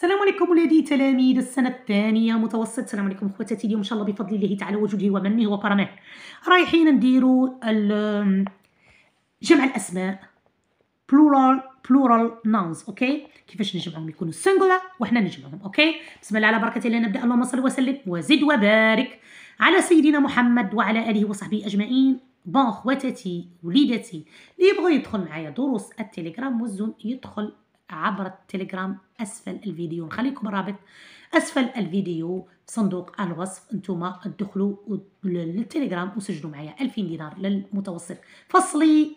السلام عليكم ولادي تلاميذ السنة الثانية متوسط السلام عليكم خواتاتي اليوم إن شاء الله بفضل الله تعالى وجوده ومنه وكرمه رايحين نديروا جمع الأسماء بلورال بلورال نونز أوكي كيفاش نجمعهم يكونوا سنجولا وحنا نجمعهم أوكي بسم الله على بركة الله نبدأ اللهم صل وسلم وزد وبارك على سيدنا محمد وعلى آله وصحبه أجمعين بون خواتاتي وليداتي اللي يبغى يدخل معايا دروس التليجرام والزوم يدخل عبر التليجرام اسفل الفيديو نخليكم الرابط اسفل الفيديو في صندوق الوصف انتم ادخلوا للتليجرام وسجلوا معايا 2000 دينار للمتوسط فصلي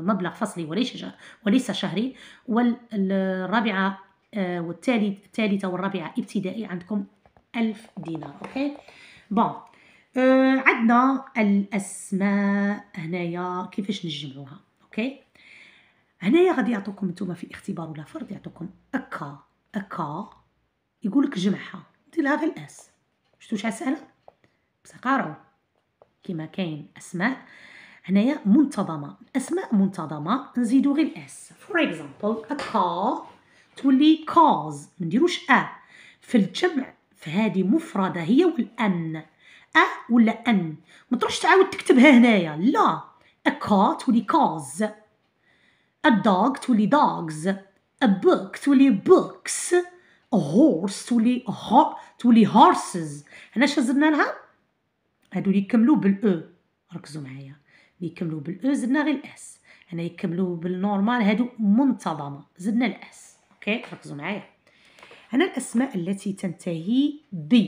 مبلغ فصلي وليس وليس شهري والرابعه آه، والثالث الثالثه والرابعه ابتدائي عندكم 1000 دينار اوكي بون آه، عندنا الاسماء هنايا كيفاش نجمعوها اوكي هنايا غادي يعطوكم نتوما في اختبار ولا فرض يعطوكم اكا اكا يقول لك جمعها دير لها غير الاس شفتوا شحال سهله بصح قارو كيما كاين اسماء هنايا منتظمه اسماء منتظمه نزيدو غير الاس فور اكزامبل اكا تولي كاز ما نديروش ا في الجمع فهذه مفردة هي والأن أ ولا أن ما تروحش تعاود تكتبها هنايا لا أكا تولي كاز A dog تولي dogs A book تولي books A horse تولي ho تولي horses هنا زدنا لها هادو اللي يكملوا بالأو ركزوا معايا اللي يكملوا بالأو زدنا غير الأس هنا يكملوا بالنورمال هادو منتظمة زدنا الأس أوكي ركزوا معايا هنا الأسماء التي تنتهي ب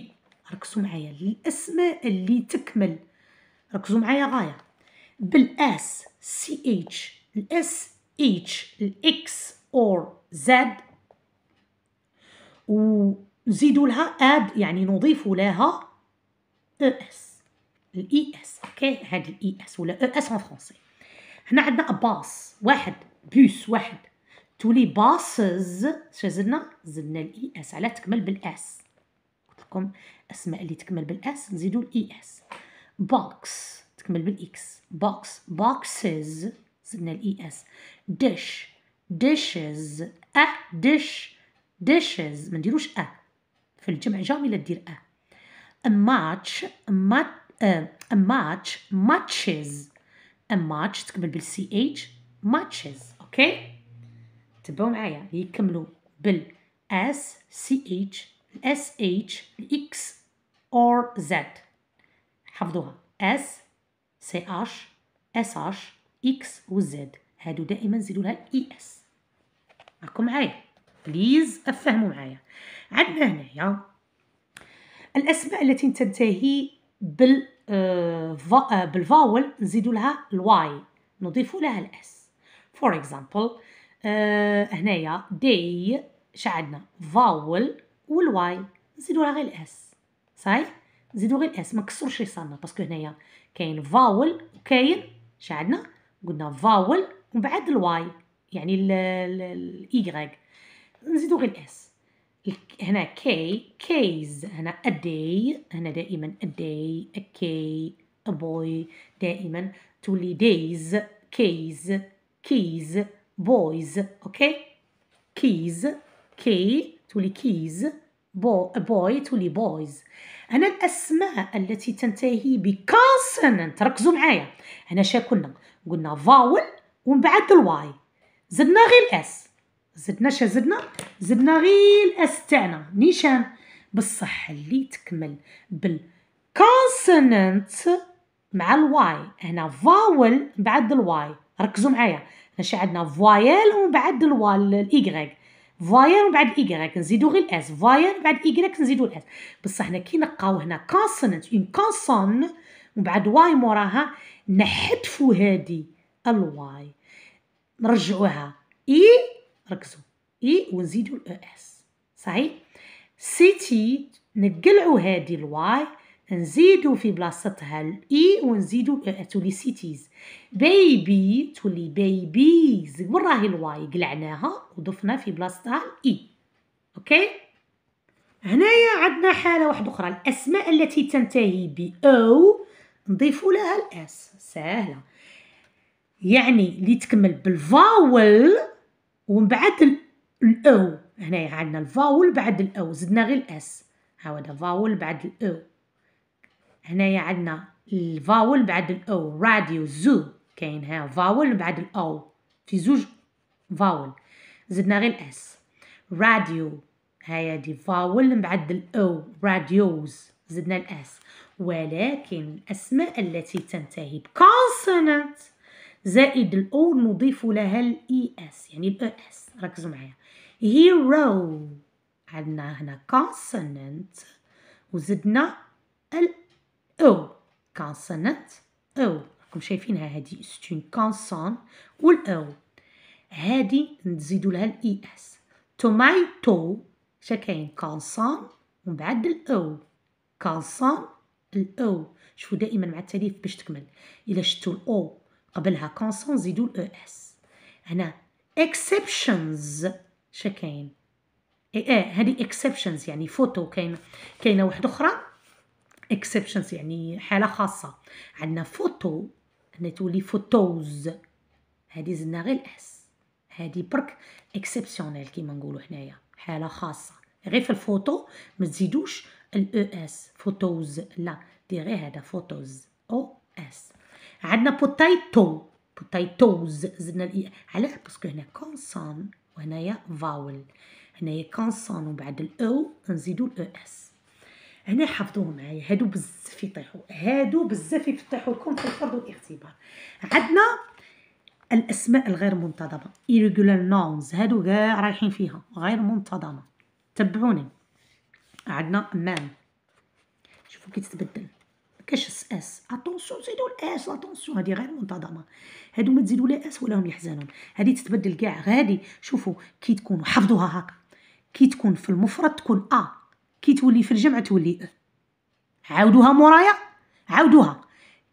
ركزوا معايا الأسماء اللي تكمل ركزوا معايا غاية بالاس سي اتش الاس each ال X or Z ونزيدوا لها add يعني نضيف لها ES الاي اس اوكي هاد الاي اس ولا او e اس français فرونسي هنا عندنا bus واحد بوس واحد تولي باسز شنو زدنا زدنا الاي اس e على تكمل بالاس قلت لكم اسماء اللي تكمل بالاس نزيدوا الاي اس بوكس تكمل بالاكس بوكس box. boxes زدنا الاي اس دش دشز a دش دشز ما نديروش a في الجمع جامله دير a ماتش ماتش ماتشز ماتش تكمل بال ch ماتشز اوكي تبعو معايا يكملوا بال s ch sh x or z حفظوها s ch sh اكس والزد هادو دائما نزيدو لها اي e اس راكم معايا بليز افهموا معايا عندنا هنايا الاسماء التي تنتهي بال آه، آه، بالفاول نزيدو لها الواي نضيفو لها الاس فور اكزامبل آه، هنايا دي شعدنا فاول والواي نزيدو لها غير الاس صحيح نزيدو غير الاس ما نكسروش لساننا باسكو هنايا كاين فاول وكاين عندنا قلنا فاول ومن بعد الواي يعني الايغريك نزيدو غير الاس هنا كي كيز هنا ادي هنا دائما ادي اكي بوي دائما تولي دايز كيز كيز بويز اوكي كيز كي تولي كيز بو بوي تولي بويز هنا الأسماء التي تنتهي بكونسونانت ركزوا معايا هنا شا كنا قلنا فاول ومن بعد الواي زدنا غير الاس زدنا شا زدنا زدنا غير الاس تاعنا نيشان بصح اللي تكمل بالكونسونانت مع الواي هنا فاول بعد الواي ركزوا معايا هنا شا عندنا فوايل ومن بعد الواي الايغريك فاير من بعد ايكغيك نزيدو غير الاس فاير من بعد ايكغيك نزيدو الاس بصح هنا كي نقاو هنا كونسونانت اون كونسون من بعد واي موراها نحتفو هادي الواي نرجعوها اي ركزوا اي ونزيدو الاو اس صحيح سيتي نقلعو هادي الواي نزيدو في بلاصتها الاي ونزيدو تولي سيتيز بيبي تولي بيبيز وين راهي الواي قلعناها وضفنا في بلاصتها الاي اوكي هنايا عندنا حاله واحده اخرى الاسماء التي تنتهي ب او نضيفوا لها الاس سهله يعني اللي تكمل بالفاول ومن بعد الاو هنايا عندنا الفاول بعد الاو زدنا غير الاس هذا فاول بعد الاو هنايا عندنا الفاول بعد الاو راديو زو كاين ها فاول بعد الاو في زوج فاول زدنا غير الاس راديو هيا دي فاول بعد الاو راديوز زدنا الاس ولكن الاسماء التي تنتهي بكونسونانت زائد الاو نضيف لها الاي اس يعني الاو اس ركزوا معايا هيرو عندنا هنا كونسونانت وزدنا الاو أو كونسونت أو راكم شايفينها هادي ستون كونسون والأو هادي نزيدو لها الإي إس توميتو شكاين كونسون ومن بعد الأو كونسون الأو شوفوا دائما مع التاليف باش تكمل إلا شتو الأو قبلها كونسون زيدو الأو إس e هنا اكسبشنز شكاين اي اه هادي اكسبشنز يعني فوتو كاينه كاينه واحدة أخرى اكسبشنز يعني حاله خاصه عندنا فوتو هنا تولي فوتوز هذه زدنا غير الاس هذه برك اكسبسيونيل كيما نقولوا حنايا حاله خاصه غير في الفوتو ما تزيدوش الاو اس فوتوز لا دير غير هذا فوتوز او اس عندنا بوتايتو بوتايتوز زدنا الاي e علاش باسكو هنا كونسون وهنايا فاول هنايا كونسون وبعد بعد الاو نزيدو الاو اس e هنا حافظوه معايا هادو بزاف يطيحوا هادو بزاف يفتحوا لكم في الفرض والاختبار عندنا الاسماء الغير منتظمه irregular nouns هادو كاع رايحين فيها غير منتظمه تبعوني عندنا مان شوفوا كي تتبدل كاش اس اس اتونسيون زيدوا الاس اتونسيون هادي غير منتظمه هادو ما تزيدوا لا اس ولا هم يحزنون هادي تتبدل كاع غادي شوفوا كي تكونوا حفظوها هكا كي تكون في المفرد تكون ا كي تولي في الجمع تولي أ عاودوها مورايا عاودوها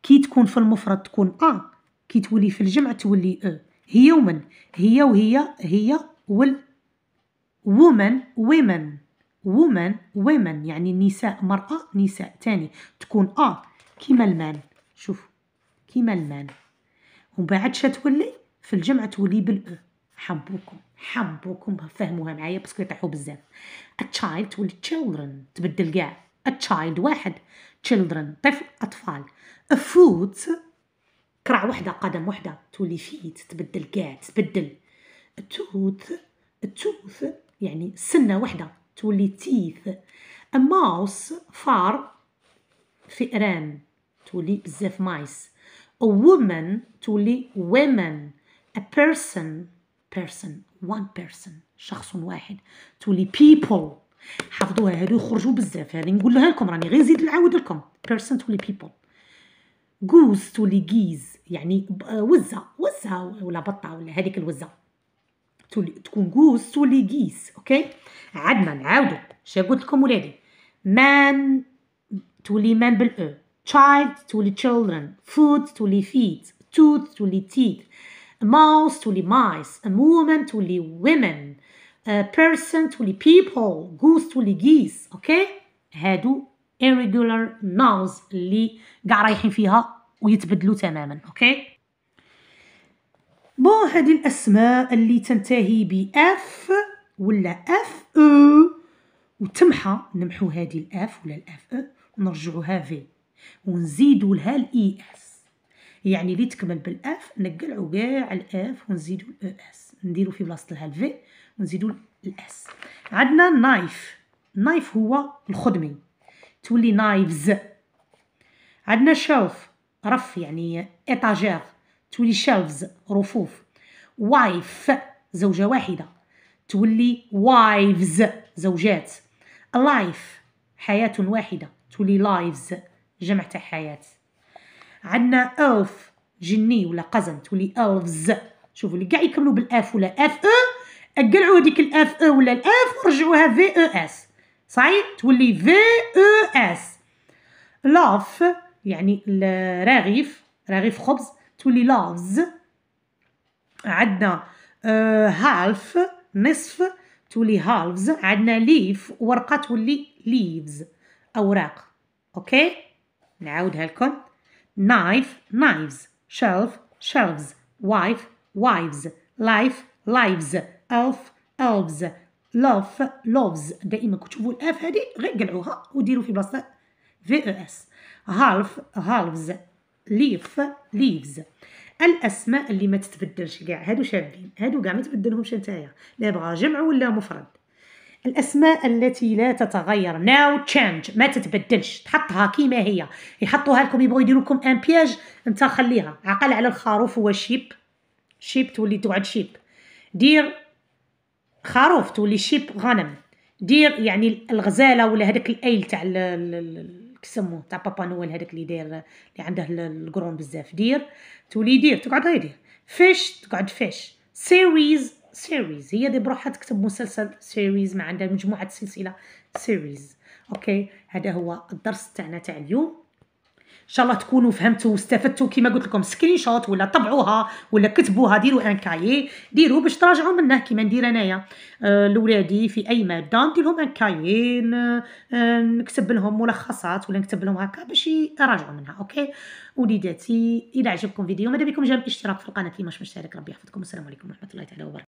كي تكون في المفرد تكون أ كي تولي في الجمع تولي أ هي ومن هي وهي هي وال وومن ويمن وومن ويمن يعني نساء مرأة نساء تاني تكون أ كيما المان شوف كيما المان ومن بعد شتولي في الجمع تولي بالأ حبوكم حبوكم فهموها معايا باسكو يطيحوا بزاف a child تولي children تبدل كاع a child واحد children طفل اطفال a foot كرع وحده قدم وحده تولي فيت تبدل كاع تبدل a tooth a tooth يعني سنه وحده تولي تيث a mouse فار فئران تولي بزاف مايس a woman تولي ويمن a person person one person شخص واحد to the people حفظوها هادو يخرجوا بزاف هذه نقولها لكم راني غير نزيد نعاود لكم person to the people جوز to the geese يعني آه، وزة وزة ولا بطة ولا هذيك الوزة تكون جوز to the geese اوكي عدنا نعاودوا شا قلت لكم ولادي man to the man بالأو آه، child to the children food to the feet tooth to the teeth a mouse تولي mice a woman تولي women a person تولي people goose تولي geese اوكي هادو irregular nouns اللي كاع رايحين فيها ويتبدلوا تماما اوكي بون هذه الاسماء اللي تنتهي باف ولا اف او وتمحى نمحو هذه الاف ولا الاف او ونرجعوها في ونزيدوا لها الاي اس يعني اللي تكمل بالاف نقلعو كاع الاف ونزيدو الاو اس نديرو في بلاصه لها الفي ونزيدو الاس عندنا نايف نايف هو الخدمي تولي نايفز عندنا شوف رف يعني ايطاجير تولي شوفز رفوف وايف زوجه واحده تولي وايفز زوجات لايف حياه واحده تولي لايفز جمع تاع حياه عندنا ألف جني ولا قزم تولي ألفز شوفوا اللي كاع يكملوا بالأف ولا أف أو قلعوا هذيك الأف أو ولا الأف ورجعوها في أو إس صحيح تولي في أو إس لاف يعني الرغيف رغيف خبز تولي لافز عندنا هالف آه، نصف تولي هالفز عندنا ليف ورقة تولي ليفز أوراق أوكي نعاودها لكم knife knives shelf shelves wife wives life lives elf elves love loves دائما كتشوفوا الاف هذه غير قلعوها وديروا في بلاصه في اس half, halves, leaf, leaves. الاسماء اللي ما تتبدلش كاع هادو شابين هادو كاع ما تبدلهمش نتايا لا بغا جمع ولا مفرد الاسماء التي لا تتغير ناو تشانج ما تتبدلش تحطها كيما هي يحطوها لكم يبغوا يديروا لكم ان بياج انت خليها عقل على الخروف هو شيب شيب تولي تقعد شيب دير خروف تولي شيب غنم دير يعني الغزاله ولا هذاك الايل تاع كسموه تاع بابا نويل هذاك اللي داير اللي عنده القرون بزاف دير تولي دير تقعد غير دير فيش تقعد فيش سيريز سيريز هي دي بروحها تكتب مسلسل سيريز ما عندها مجموعه سلسله سيريز اوكي هذا هو الدرس تاعنا تاع اليوم ان شاء الله تكونوا فهمتوا واستفدتوا كما قلت لكم سكرين شوت ولا طبعوها ولا كتبوها ديروا ان كايي ديروا باش تراجعوا منه كما ندير انايا آه، لولادي في اي ماده ندير لهم ان آه، كايي نكتب لهم ملخصات ولا نكتب لهم هكا باش يراجعوا منها اوكي وليداتي الى عجبكم فيديو ماذا بكم جنب الاشتراك في القناه كيما مش مشترك ربي يحفظكم والسلام عليكم ورحمه الله تعالى وبركاته